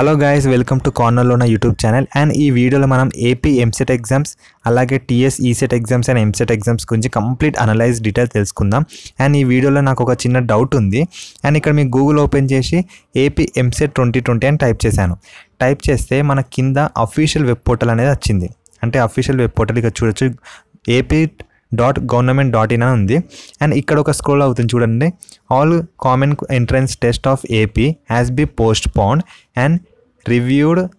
Hello guys welcome to కార్నర్లో ఉన్న YouTube channel and ఈ వీడియోలో మనం ఏపీ ఎంసెట్ ఎగ్జామ్స్ అలాగే TS ECET exams and EAMCET exams గురించి కంప్లీట్ అనలైజ్ డీటెయిల్ తెలుసుకుందాం అండ్ ఈ వీడియోలో నాకు ఒక చిన్న డౌట్ ఉంది అండ్ ఇక్కడ మీకు గూగుల్ ఓపెన్ చేసి ఏపీ ఎంసెట్ ట్వంటీ ట్వంటీ అని టైప్ చేశాను టైప్ చేస్తే మన కింద అఫీషియల్ వెబ్ పోర్టల్ అనేది వచ్చింది అంటే అఫీషియల్ వెబ్ పోర్టల్ ఇక్కడ చూడొచ్చు AP dot government dot in అని ఉంది అండ్ ఇక్కడ ఒక స్క్రోల్ అవుతుంది చూడండి all common entrance test of AP has be postponed and reviewed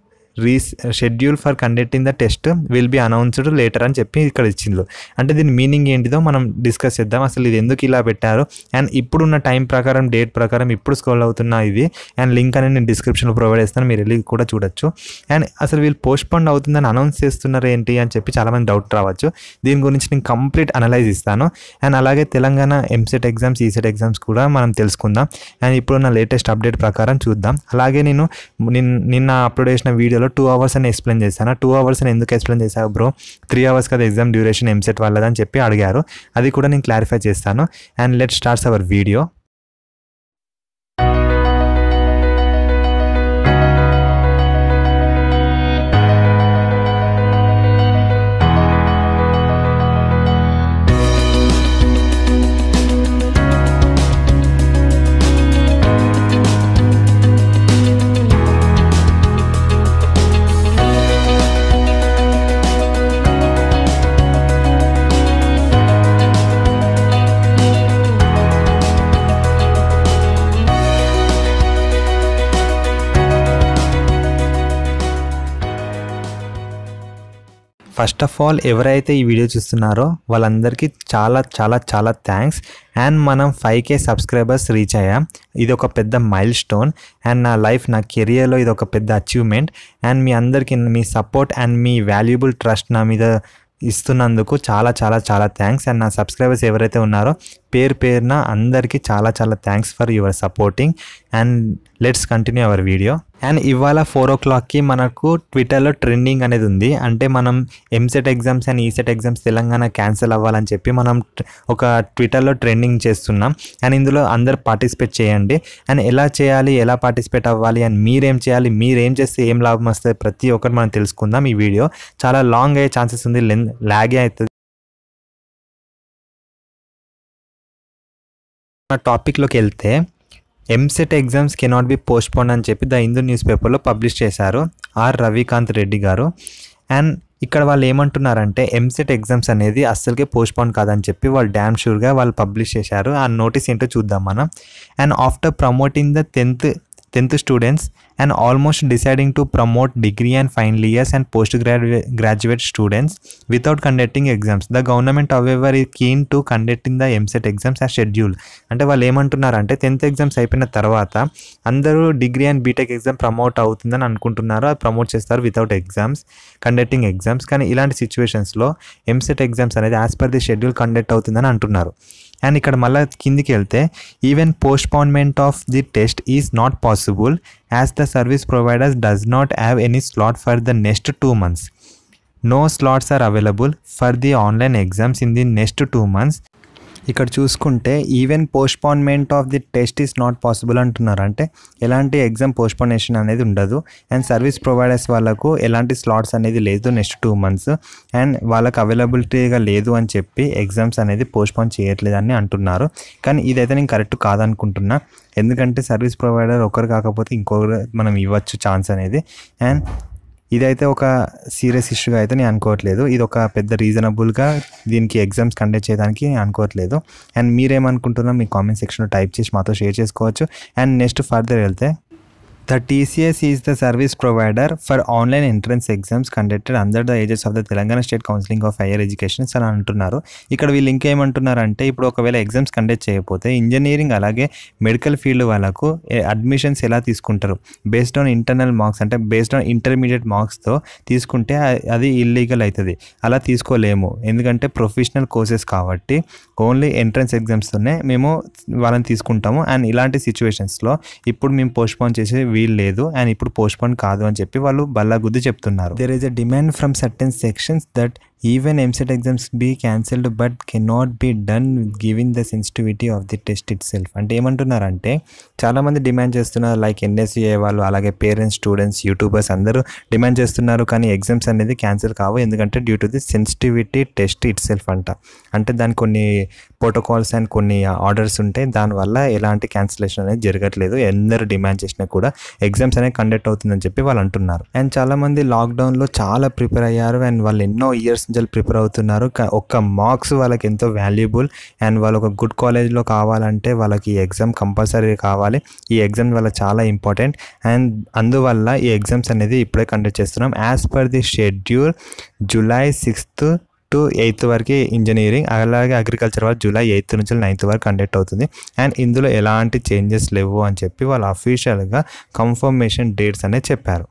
reschedule for conducting the test will be announced later అని చెప్పి ఇక్కడ ఇచ్చిండ్రు అంటే దీని మీనింగ్ ఏంటిదో మనం డిస్కస్ చేద్దాం అసలు ఇది ఎందుకు ఇలా పెట్టారు అండ్ ఇప్పుడున్న టైం ప్రకారం డేట్ ప్రకారం ఇప్పుడు స్కోల్ అవుతున్నా ఇది అండ్ లింక్ అనేది నేను డిస్క్రిప్షన్లో ప్రొవైడ్ చేస్తాను మీరు వెళ్ళి కూడా చూడొచ్చు అండ్ అసలు వీళ్ళు పోస్ట్ పోన్ అవుతుందని అనౌన్స్ చేస్తున్నారు ఏంటి అని చెప్పి చాలామంది డౌట్ రావచ్చు దీని గురించి నేను కంప్లీట్ అనలైజ్ ఇస్తాను అండ్ అలాగే Telangana EAMCET exams ECET exams కూడా మనం తెలుసుకుందాం అండ్ ఇప్పుడున్న లేటెస్ట్ అప్డేట్ ప్రకారం చూద్దాం అలాగే నేను నిన్న అప్లోడ్ చేసిన వీడియోలో టూ అవర్స్ అని ఎక్స్ప్లెయిన్ చేశాను టూ అవర్స్ అని ఎందుకు ఎక్స్ప్లెయిన్ చేశావు బ్రో త్రీ అవర్స్ కదా ఎగ్జామ్ డ్యూరేషన్ ఎంసెట్ వాళ్ళదని చెప్పి అడిగారు అది కూడా నేను క్లారిఫై చేస్తాను and let starts our video first of all ఎవరైతే ఈ వీడియో చూస్తున్నారో వాళ్ళందరికీ చాలా చాలా చాలా థ్యాంక్స్ అండ్ మనం ఫైవ్ కే సబ్స్క్రైబర్స్ రీచ్ అయ్యాం ఇది ఒక పెద్ద మైల్ స్టోన్ అండ్ నా లైఫ్ నా కెరియర్లో ఇది ఒక పెద్ద అచీవ్మెంట్ అండ్ మీ అందరికీ మీ సపోర్ట్ అండ్ మీ వాల్యుబుల్ ట్రస్ట్ నా మీద ఇస్తున్నందుకు చాలా చాలా చాలా థ్యాంక్స్ అండ్ నా సబ్స్క్రైబర్స్ ఎవరైతే ఉన్నారో పేరు పేరున అందరికీ చాలా చాలా thanks for your supporting and let's continue our video and ఇవాళ ఫోర్ ఓ క్లాక్కి మనకు ట్విట్టర్లో ట్రెండింగ్ అనేది ఉంది అంటే మనం EAMCET exams and ECET exams Telangana cancel అవ్వాలని చెప్పి మనం ఒక ట్విట్టర్లో ట్రెండింగ్ చేస్తున్నాం అండ్ ఇందులో అందరు పార్టిసిపేట్ చేయండి అండ్ ఎలా చేయాలి ఎలా పార్టిసిపేట్ అవ్వాలి అండ్ మీరేం చేయాలి మీరేం చేస్తే ఏం లాభం వస్తుంది ప్రతి ఒక్కరు మనం తెలుసుకుందాం ఈ వీడియో చాలా లాంగ్ అయ్యే ఛాన్సెస్ ఉంది లెన్ లాగే అవుతుంది టాపిక్లోకి వెళ్తే EAMCET exams cannot be postpone అని చెప్పి ద హిందూ న్యూస్ పేపర్లో పబ్లిష్ చేశారు ఆర్ రవికాంత్ రెడ్డి గారు అండ్ ఇక్కడ వాళ్ళు ఏమంటున్నారంటే ఎంసెట్ ఎగ్జామ్స్ e అనేది అస్సలకే పోస్ట్పోన్ కాదని చెప్పి వాళ్ళు డ్యామ్ షూర్గా వాళ్ళు పబ్లిష్ చేశారు ఆ నోటీస్ ఏంటో చూద్దాం మనం and after promoting the tenth tenth students and almost deciding to promote degree and final years and post graduate graduate students without conducting exams the government however is keen to conducting the EAMCET exams and schedule అంటే వాళ్ళు ఏమంటున్నారు అంటే tenth exams అయిపోయిన తర్వాత అందరూ degree and B Tech exam promote అవుతుందని అనుకుంటున్నారు అది ప్రమోట్ చేస్తారు వితౌట్ ఎగ్జామ్స్ కండక్టింగ్ ఎగ్జామ్స్ కానీ ఇలాంటి సిచ్యువేషన్స్లో ఎంసెట్ ఎగ్జామ్స్ అనేది as per the schedule conduct అవుతుందని అంటున్నారు అండ్ ఇక్కడ మళ్ళీ కిందికి వెళ్తే even postponement of the test is not possible as the service providers does not have any slot for the next two months no slots are available for the online exams in the next two months ఇక్కడ చూసుకుంటే even postponement of the test is not possible అంటున్నారు అంటే ఎలాంటి exam పోస్ట్పోనేషన్ అనేది ఉండదు and service providers వాళ్ళకు ఎలాంటి slots అనేది లేదు నెక్స్ట్ టూ మంత్స్ అండ్ వాళ్ళకు అవైలబిలిటీగా లేదు అని చెప్పి ఎగ్జామ్స్ అనేది పోస్ట్పోన్ చేయట్లేదని అంటున్నారు కానీ ఇదైతే నేను కరెక్ట్ కాదనుకుంటున్నా ఎందుకంటే సర్వీస్ ప్రొవైడర్ ఒకరు కాకపోతే ఇంకొకరు మనం ఇవ్వచ్చు ఛాన్స్ అనేది అండ్ ఇదైతే ఒక సీరియస్ ఇష్యూగా అయితే నేను అనుకోవట్లేదు ఇది ఒక పెద్ద రీజనబుల్గా దీనికి ఎగ్జామ్స్ కండక్ట్ చేయడానికి నేను అనుకోవట్లేదు అండ్ మీరేమనుకుంటున్నా మీ కామెంట్ సెక్షన్లో టైప్ చేసి మాతో షేర్ చేసుకోవచ్చు అండ్ నెక్స్ట్ ఫర్దర్ వెళ్తే The TCS is the service provider for online entrance exams conducted under the aegis of the Telangana state Counseling of Higher Education అని అంటున్నారు ఇక్కడ వీళ్ళు అంటే ఇప్పుడు ఒకవేళ ఎగ్జామ్స్ కండక్ట్ చేయకపోతే ఇంజనీరింగ్ అలాగే మెడికల్ ఫీల్డ్ వాళ్ళకు అడ్మిషన్స్ ఎలా తీసుకుంటారు బేస్డ్ ఆన్ ఇంటర్నల్ మార్క్స్ అంటే బేస్డ్ ఆన్ ఇంటర్మీడియట్ మార్క్స్తో తీసుకుంటే అది ఇల్లీగల్ అవుతుంది అలా తీసుకోలేము ఎందుకంటే ప్రొఫెషనల్ కోర్సెస్ కాబట్టి ఓన్లీ ఎంట్రన్స్ ఎగ్జామ్స్తోనే మేము వాళ్ళని తీసుకుంటాము అండ్ ఇలాంటి సిచ్యువేషన్స్లో ఇప్పుడు మేము పోస్ట్పోన్ చేసి వీలు లేదు అండ్ ఇప్పుడు పోస్ట్ పోన్ కాదు అని చెప్పి వాళ్ళు బల్లా గుద్ది చెప్తున్నారు there is a demand from certain sections that even EAMCET Even MCET exams be cancelled but cannot be done given the sensitivity of the test itself. అంటే ఏమంటున్నారంటే చాలామంది డిమాండ్ చేస్తున్నారు లైక్ ఎన్ఎస్సీఏ వాళ్ళు అలాగే పేరెంట్స్ స్టూడెంట్స్ యూట్యూబర్స్ అందరూ demand చేస్తున్నారు కానీ exams అనేది క్యాన్సిల్ కావు ఎందుకంటే due to the sensitivity test itself అంట అంటే దాని కొన్ని ప్రోటోకాల్స్ అండ్ కొన్ని ఆర్డర్స్ ఉంటాయి దానివల్ల ఎలాంటి క్యాన్సిలేషన్ అనేది జరగట్లేదు ఎందరు డిమాండ్ చేసినా కూడా ఎగ్జామ్స్ అనేవి కండక్ట్ అవుతుందని చెప్పి వాళ్ళు అంటున్నారు అండ్ చాలామంది లాక్డౌన్లో చాలా ప్రిపేర్ అయ్యారు అండ్ వాళ్ళు ఎన్నో ఇయర్స్ జల్ ప్రిపేర్ అవుతున్నారు ఒక్క మార్క్స్ వాళ్ళకి ఎంతో వాల్యుబుల్ అండ్ వాళ్ళు ఒక గుడ్ కాలేజ్లో కావాలంటే వాళ్ళకి ఈ ఎగ్జామ్ కంపల్సరీ కావాలి ఈ ఎగ్జామ్ వాళ్ళ చాలా ఇంపార్టెంట్ అండ్ అందువల్ల ఈ ఎగ్జామ్స్ అనేది ఇప్పుడే కండక్ట్ చేస్తున్నాం as per the schedule July sixth to eighth వరకు ఇంజనీరింగ్ అలాగే అగ్రికల్చర్ వాళ్ళు జూలై ఎయిత్ నుంచి నైన్త్ వరకు కండక్ట్ అవుతుంది అండ్ ఇందులో ఎలాంటి చేంజెస్ లేవు అని చెప్పి వాళ్ళు అఫీషియల్గా కన్ఫర్మేషన్ డేట్స్ అనేది చెప్పారు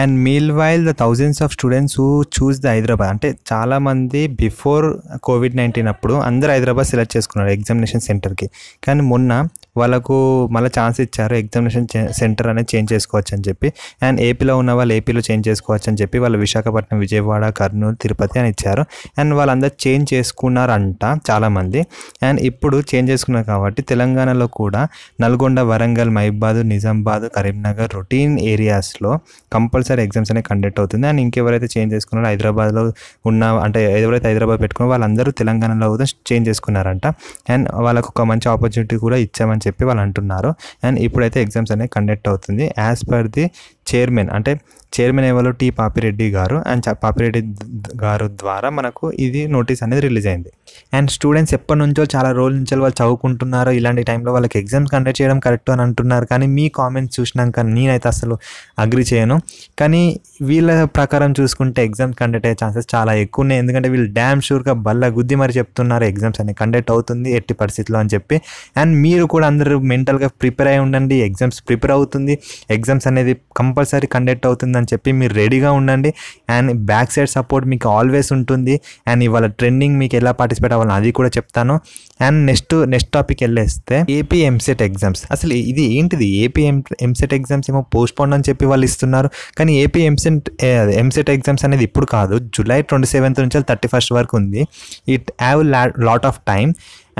and meanwhile the thousands of students who choose the Hyderabad అంటే చాలామంది బిఫోర్ కోవిడ్ నైన్టీన్ అప్పుడు అందరు హైదరాబాద్ సెలెక్ట్ చేసుకున్నారు ఎగ్జామినేషన్ సెంటర్కి కానీ మొన్న వాళ్ళకు మళ్ళీ ఛాన్స్ ఇచ్చారు ఎగ్జామినేషన్ సెంటర్ అనేది చేంజ్ చేసుకోవచ్చు అని చెప్పి అండ్ ఏపీలో ఉన్న వాళ్ళు ఏపీలో చేంజ్ చేసుకోవచ్చు అని చెప్పి వాళ్ళు విశాఖపట్నం విజయవాడ కర్నూలు తిరుపతి అని ఇచ్చారు అండ్ వాళ్ళందరూ చేంజ్ చేసుకున్నారంట చాలామంది అండ్ ఇప్పుడు చేంజ్ చేసుకున్నారు కాబట్టి తెలంగాణలో కూడా నల్గొండ వరంగల్ మైబాద్ నిజామాబాద్ కరీంనగర్ రొటీన్ ఏరియాస్లో కంపల్సరీ ఎగ్జామ్స్ అనేవి కండక్ట్ అవుతుంది అండ్ ఇంకెవరైతే చేంజ్ చేసుకున్నారో హైదరాబాద్లో ఉన్న అంటే ఎవరైతే హైదరాబాద్ పెట్టుకున్నారో వాళ్ళందరూ తెలంగాణలో చేంజ్ చేసుకున్నారంట అండ్ వాళ్ళకు ఒక మంచి ఆపర్చునిటీ కూడా ఇచ్చామని చెప్పి వాళ్ళు అంటున్నారు అండ్ ఇప్పుడైతే ఎగ్జామ్స్ అనేవి కండక్ట్ అవుతుంది యాజ్ పర్ ది చైర్మన్ అంటే చైర్మన్ ఎవరు టి పాపిరెడ్డి గారు అండ్ పాపిరెడ్డి గారు ద్వారా మనకు ఇది నోటీస్ అనేది రిలీజ్ అయింది అండ్ స్టూడెంట్స్ ఎప్పటి నుంచో చాలా రోజుల నుంచి వాళ్ళు చదువుకుంటున్నారు ఇలాంటి టైంలో వాళ్ళకి ఎగ్జామ్స్ కండక్ట్ చేయడం కరెక్ట్ అని అంటున్నారు కానీ మీ కామెంట్స్ చూసినాక నేనైతే అసలు అగ్రి చేయను కానీ వీళ్ళ ప్రకారం చూసుకుంటే ఎగ్జామ్స్ కండక్ట్ అయ్యే ఛాన్సెస్ చాలా ఎక్కువ ఉన్నాయి ఎందుకంటే వీళ్ళు డ్యామ్ షూర్గా బల్ల గుద్ది మరి చెప్తున్నారు ఎగ్జామ్స్ అని కండక్ట్ అవుతుంది ఎట్టి పరిస్థితిలో అని చెప్పి అండ్ మీరు కూడా అందరూ మెంటల్గా ప్రిపేర్ అయి ఉండండి ఎగ్జామ్స్ ప్రిపేర్ అవుతుంది ఎగ్జామ్స్ అనేది కం కంపల్సరీ కండక్ట్ అవుతుందని చెప్పి మీరు రెడీగా ఉండండి అండ్ బ్యాక్ సైడ్ సపోర్ట్ మీకు ఆల్వేస్ ఉంటుంది అండ్ ఇవాళ ట్రెండింగ్ మీకు ఎలా పార్టిసిపేట్ అవ్వాలని అది కూడా చెప్తాను అండ్ నెక్స్ట్ నెక్స్ట్ టాపిక్ వెళ్ళేస్తే ఏపీ ఎంసెట్ ఎగ్జామ్స్ అసలు ఇది ఏంటిది ఏపీ ఎంసెట్ ఎగ్జామ్స్ ఏమో పోస్ట్ పోన్ అని చెప్పి వాళ్ళు ఇస్తున్నారు కానీ ఏపీ ఎంసెట్ ఎంసెట్ ఎగ్జామ్స్ అనేది ఇప్పుడు కాదు జూలై ట్వంటీ సెవెంత్ నుంచి థర్టీ ఫస్ట్ వరకు ఉంది it have lot of time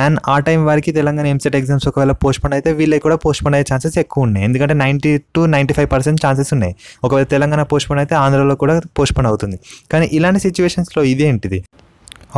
and ఆ టైం వరకు తెలంగాణ ఎంసెట్ ఎగ్జామ్స్ ఒకవేళ పోస్ట్పోన్ అయితే వీళ్ళకి కూడా పోస్ట్పోన్ అయ్యే ఛాన్సెస్ ఎక్కువ ఉన్నాయి ఎందుకంటే ninety to ninety five percent chances ఉన్నాయి ఒకవేళ తెలంగాణ పోస్ట్పోన్ అయితే ఆంధ్రలో కూడా పోస్ట్పోన్ అవుతుంది కానీ ఇలాంటి సిచ్యువేషన్స్లో ఇదేంటిది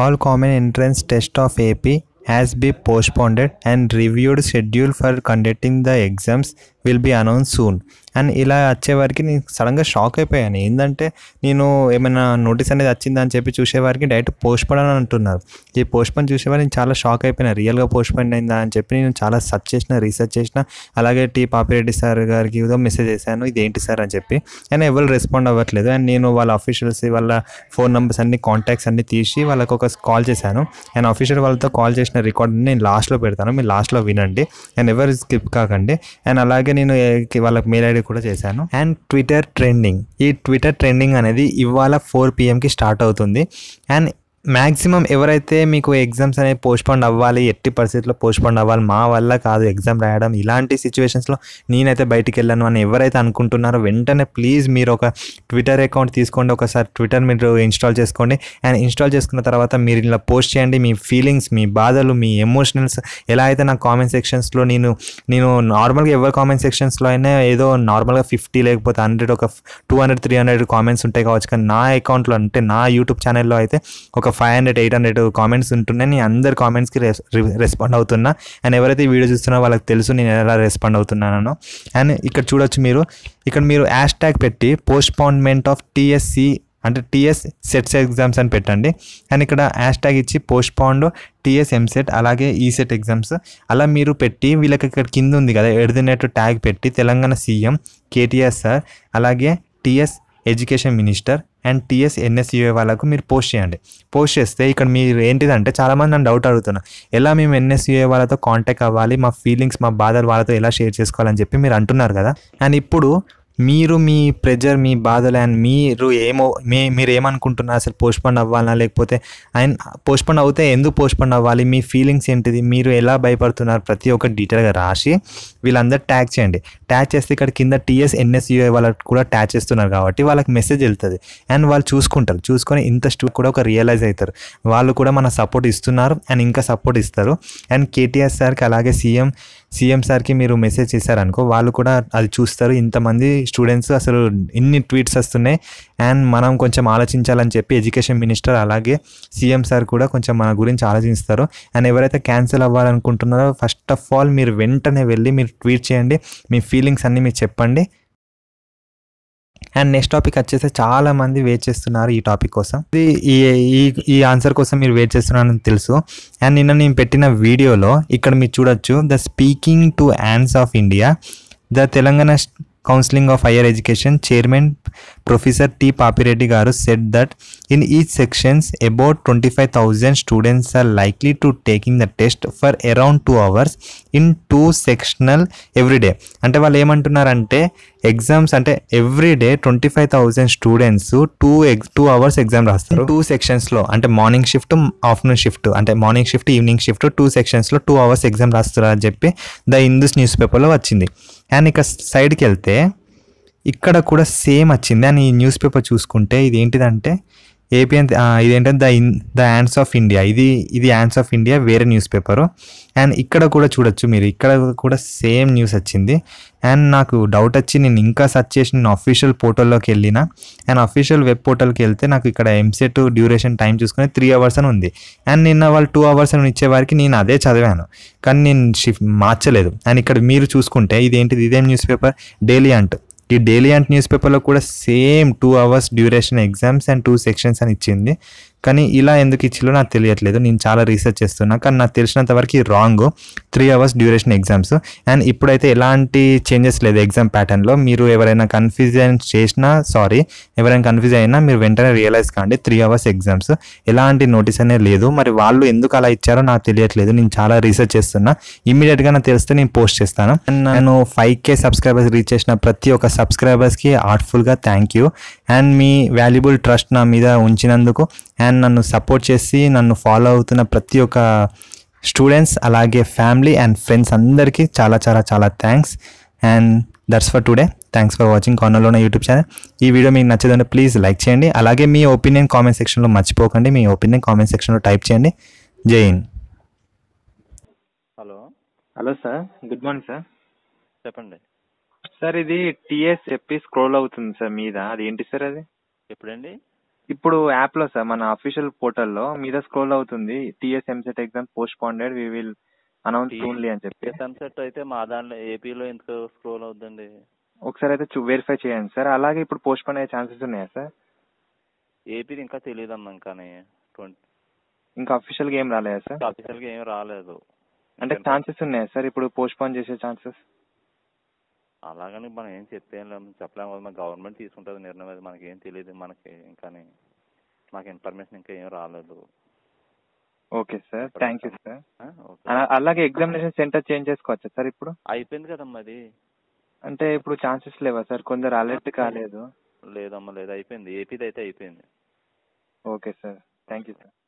all common entrance test of AP has be postponed and reviewed schedule for conducting the exams will be announce soon and ఇలా వచ్చేవారికి నేను సడన్గా షాక్ అయిపోయాను ఏంటంటే నేను ఏమైనా నోటీస్ అనేది వచ్చిందా అని చెప్పి చూసేవారికి డైరెక్ట్ పోస్ట్పోన్ అని అంటున్నారు ఈ పోస్ట్పోన్ చూసేవారు నేను చాలా షాక్ అయిపోయినా రియల్గా పోస్ట్పోన్ అయిందా అని చెప్పి నేను చాలా సర్చ్ చేసిన రీసెర్చ్ చేసిన అలాగే టీ పాపిరెడ్డి సార్ గారికి ఏదో మెసేజ్ చేశాను ఇది ఏంటి సార్ అని చెప్పి అండ్ ఎవరు రెస్పాండ్ అవ్వట్లేదు అండ్ నేను వాళ్ళ అఫీషియల్స్ వాళ్ళ ఫోన్ నెంబర్స్ అన్ని కాంటాక్ట్స్ అన్ని తీసి వాళ్ళకు ఒక కాల్ చేశాను అండ్ అఫీషియల్ వాళ్ళతో కాల్ చేసిన రికార్డ్ని నేను లాస్ట్లో పెడతాను మీరు లాస్ట్లో వినండి అండ్ ఎవరు స్కిప్ కాకండి అండ్ అలాగే నేను వాళ్ళకి మెయిల్ ఐడి కూడా చేశాను అండ్ ట్విట్టర్ ట్రెండింగ్ ఈ ట్విట్టర్ ట్రెండింగ్ అనేది ఇవాళ ఫోర్ పిఎంకి స్టార్ట్ అవుతుంది అండ్ మ్యాక్సిమం ఎవరైతే మీకు ఎగ్జామ్స్ అనేవి పోస్ట్పోండ్ అవ్వాలి ఎట్టి పరిస్థితుల్లో పోస్ట్పోండ్ అవ్వాలి మా వల్ల కాదు ఎగ్జామ్ రాయడం ఇలాంటి సిచ్యువేషన్స్లో నేనైతే బయటికి వెళ్ళాను అని ఎవరైతే అనుకుంటున్నారో వెంటనే ప్లీజ్ మీరు ఒక ట్విట్టర్ అకౌంట్ తీసుకోండి ఒకసారి ట్విట్టర్ మీరు ఇన్స్టాల్ చేసుకోండి అండ్ ఇన్స్టాల్ చేసుకున్న తర్వాత మీరు ఇలా పోస్ట్ చేయండి మీ ఫీలింగ్స్ మీ బాధలు మీ ఎమోషనల్స్ ఎలా అయితే నా కామెంట్ సెక్షన్స్లో నేను నేను నార్మల్గా ఎవరి కామెంట్ సెక్షన్స్లో అయినా ఏదో నార్మల్గా ఫిఫ్టీ లేకపోతే హండ్రెడ్ ఒక two hundred three hundred comments ఉంటాయి కావచ్చు కానీ నా అకౌంట్లో అంటే నా యూట్యూబ్ ఛానల్లో అయితే ఒక five hundred eight hundred comments ఉంటున్నాయి నేను అందరి కామెంట్స్కి రెస్ రెస్పాండ్ అవుతున్నా అండ్ ఎవరైతే వీడియో చూస్తున్నా వాళ్ళకి తెలుసు నేను ఎలా రెస్పాండ్ అవుతున్నానో అండ్ ఇక్కడ చూడొచ్చు మీరు ఇక్కడ మీరు హ్యాష్ ట్యాగ్ పెట్టి పోస్ట్పాన్మెంట్ ఆఫ్ టీఎస్సీ అంటే టీఎస్ సెట్స్ ఎగ్జామ్స్ అని పెట్టండి అండ్ ఇక్కడ హ్యాష్ ట్యాగ్ ఇచ్చి పాండ్ టీఎస్ ఎంసెట్ అలాగే ఈసెట్ e ఎగ్జామ్స్ అలా మీరు పెట్టి వీళ్ళకి ఇక్కడ కింద ఉంది కదా ఎడిదినట్టు ట్యాగ్ పెట్టి తెలంగాణ సీఎం కేటీఆర్ సార్ అలాగే TS education minister and TS NSUA వాళ్ళకు మీరు పోస్ట్ చేయండి పోస్ట్ చేస్తే ఇక్కడ మీరు ఏంటిదంటే చాలామంది నన్ను డౌట్ అడుగుతున్నాను ఎలా మేము ఎన్ఎస్యూఏ వాళ్ళతో కాంటాక్ట్ అవ్వాలి మా ఫీలింగ్స్ మా బాధలు వాళ్ళతో ఎలా షేర్ చేసుకోవాలని చెప్పి మీరు అంటున్నారు కదా అండ్ ఇప్పుడు మీరు మీ ప్రెజర్ మీ బాధలు అండ్ మీరు ఏమో మీ మీరు ఏమనుకుంటున్నారు అసలు పోస్ట్పోన్ అవ్వాలా లేకపోతే అండ్ పోస్ట్పోన్ అవుతే ఎందుకు పోస్ట్పోన్ అవ్వాలి మీ ఫీలింగ్స్ ఏంటిది మీరు ఎలా భయపడుతున్నారు ప్రతి ఒక్క డీటెయిల్గా రాసి వీళ్ళందరూ ట్యాగ్ చేయండి ట్యాగ్ చేస్తే ఇక్కడ కింద టీఎస్ ఎన్ఎస్యూఏ వాళ్ళకి కూడా ట్యాగ్ చేస్తున్నారు కాబట్టి వాళ్ళకి మెసేజ్ వెళ్తుంది అండ్ వాళ్ళు చూసుకుంటారు చూసుకొని ఇంత స్టూ కూడా ఒక రియలైజ్ అవుతారు వాళ్ళు కూడా మన సపోర్ట్ ఇస్తున్నారు అండ్ ఇంకా సపోర్ట్ ఇస్తారు అండ్ కేటీఆర్ సార్కి అలాగే సీఎం సీఎం సార్కి మీరు మెసేజ్ చేశారనుకో వాళ్ళు కూడా అది చూస్తారు ఇంతమంది స్టూడెంట్స్ అసలు ఇన్ని ట్వీట్స్ వస్తున్నాయి అండ్ మనం కొంచెం ఆలోచించాలని చెప్పి ఎడ్యుకేషన్ మినిస్టర్ అలాగే సీఎం సార్ కూడా కొంచెం మన గురించి ఆలోచిస్తారు అండ్ ఎవరైతే క్యాన్సిల్ అవ్వాలనుకుంటున్నారో ఫస్ట్ ఆఫ్ ఆల్ మీరు వెంటనే వెళ్ళి మీరు ట్వీట్ చేయండి మీ ఫీలింగ్స్ అన్నీ మీరు చెప్పండి అండ్ నెక్స్ట్ టాపిక్ వచ్చేసి చాలా మంది వెయిట్ చేస్తున్నారు ఈ టాపిక్ కోసం ఈ ఈ ఆన్సర్ కోసం మీరు వెయిట్ చేస్తున్నారని తెలుసు అండ్ నిన్న నేను పెట్టిన వీడియోలో ఇక్కడ మీరు చూడొచ్చు the speaking to Hans of India the Telangana counselling of higher education chairman professor T Papireddy గారు set that in each sections about twenty five thousand students are likely to taking the test for around two hours in two sectional everyday అంటే వాళ్ళు ఏమంటున్నారంటే exams అంటే every day twenty five thousand students two ఎగ్ two hours exam రాస్తారు two సెక్షన్స్లో అంటే morning shift afternoon shift అంటే morning shift evening shift two సెక్షన్స్లో టూ అవర్స్ ఎగ్జామ్ రాస్తారు అని చెప్పి ద హిందూస్ న్యూస్ పేపర్లో వచ్చింది అండ్ ఇక సైడ్కి వెళ్తే ఇక్కడ కూడా సేమ్ వచ్చింది అని ఈ న్యూస్ పేపర్ చూసుకుంటే ఇది ఏంటిదంటే ఏపీఎన్ ఇదేంటంటే the in the Hans of India ఇది ఇది యాండ్స్ ఆఫ్ ఇండియా వేరే న్యూస్ పేపరు అండ్ ఇక్కడ కూడా చూడొచ్చు మీరు ఇక్కడ కూడా సేమ్ న్యూస్ వచ్చింది అండ్ నాకు డౌట్ వచ్చి నేను ఇంకా సర్చ్ చేసి నేను అఫీషియల్ పోర్టల్లోకి వెళ్ళిన అండ్ అఫీషియల్ వెబ్ పోర్టల్కి వెళ్తే నాకు ఇక్కడ ఎంసెట్ డ్యూరేషన్ టైం చూసుకుని త్రీ అవర్స్ అని ఉంది అండ్ నిన్న వాళ్ళు టూ అవర్స్ అని ఇచ్చేవారికి నేను అదే చదివాను కానీ నేను షిఫ్ట్ మార్చలేదు అండ్ ఇక్కడ మీరు చూసుకుంటే ఇదేంటిది ఇదేం న్యూస్ పేపర్ డైలీ అంటు ఈ డైలీ అండ్ న్యూస్ పేపర్లో కూడా same two hours duration exams and two sections అని ఇచ్చింది కానీ ఇలా ఎందుకు ఇచ్చిలో నాకు తెలియట్లేదు నేను చాలా రీసెర్చ్ చేస్తున్నా కానీ నాకు తెలిసినంత వరకు wrong three hours duration exams and ఇప్పుడైతే ఎలాంటి చేంజెస్ లేదు ఎగ్జామ్ ప్యాటర్న్లో మీరు ఎవరైనా కన్ఫ్యూజ్ చేసినా సారీ ఎవరైనా కన్ఫ్యూజ్ అయినా మీరు వెంటనే రియలైజ్ కాండి త్రీ అవర్స్ ఎగ్జామ్స్ ఎలాంటి నోటీస్ అనేది లేదు మరి వాళ్ళు ఎందుకు అలా ఇచ్చారో నాకు తెలియట్లేదు నేను చాలా రీసెర్చ్ చేస్తున్నా ఇమీడియట్గా నాకు తెలిస్తే నేను పోస్ట్ చేస్తాను అండ్ నేను ఫైవ్ కే సబ్స్క్రైబర్స్ రీచ్ చేసిన ప్రతి ఒక్క సబ్స్క్రైబర్స్కి ఆర్ట్ఫుల్గా థ్యాంక్ యూ అండ్ మీ వాల్యుబుల్ ట్రస్ట్ నా మీద ఉంచినందుకు అండ్ నన్ను సపోర్ట్ చేసి నన్ను ఫాలో అవుతున్న ప్రతి ఒక్క స్టూడెంట్స్ అలాగే ఫ్యామిలీ అండ్ ఫ్రెండ్స్ అందరికీ చాలా చాలా చాలా thanks and that's for today thanks for watching ఉన్న యూట్యూబ్ ఛానల్ ఈ వీడియో మీకు నచ్చదంటే ప్లీజ్ లైక్ చేయండి అలాగే మీ ఒపీనియన్ కామెంట్ సెక్షన్లో మర్చిపోకండి మీ ఒపీనియన్ కామెంట్ సెక్షన్లో టైప్ చేయండి Jai Hind hello hello sir good morning sir చెప్పండి సార్ ఇది టీఎస్ చెప్పి స్క్రోల్ అవుతుంది సార్ మీద అది ఏంటి సార్ అది ఎప్పుడండి ఇప్పుడు యాప్ లో సార్ మన అఫీషియల్ లో మీద స్క్రోల్ అవుతుంది TS EAMCET postponed we will announce only అని చెప్పి ఎంసెట్ అయితే మా దాంట్లో ఏపీలో ఎంత స్క్రోల్ అవుతుందండి ఒకసారి అయితే వెరిఫై చేయండి సార్ అలాగే ఇప్పుడు పోస్ట్ పోన్ అయ్యే ఛాన్సెస్ ఉన్నాయా సార్ ఏపీ ఇంకా తెలియదు అమ్మా ఇంకా ఇంకా అఫీషియల్గా ఏం రాలేదా సార్ గా ఏం రాలేదు అంటే ఛాన్సెస్ ఉన్నాయా సార్ ఇప్పుడు పోస్ట్ పోన్ చేసే ఛాన్సెస్ అలాగని మనం ఏం చెప్తే చెప్పలేము కదా మన గవర్నమెంట్ తీసుకుంటుంది నిర్ణయం అది మనకి ఏం తెలియదు మనకి ఇంకా మాకు ఇన్ఫర్మేషన్ ఇంకా ఏం రాలేదు okay sir thank you sir అలాగే ఎగ్జామినేషన్ సెంటర్ చేంజ్ చేసుకోవచ్చా సార్ ఇప్పుడు అయిపోయింది కదమ్మా అది అంటే ఇప్పుడు ఛాన్సెస్ లేవా సార్ కొందరు అలర్ట్ కాలేదు లేదమ్మా లేదు అయిపోయింది ఏపీది అయితే అయిపోయింది okay sir thank you sir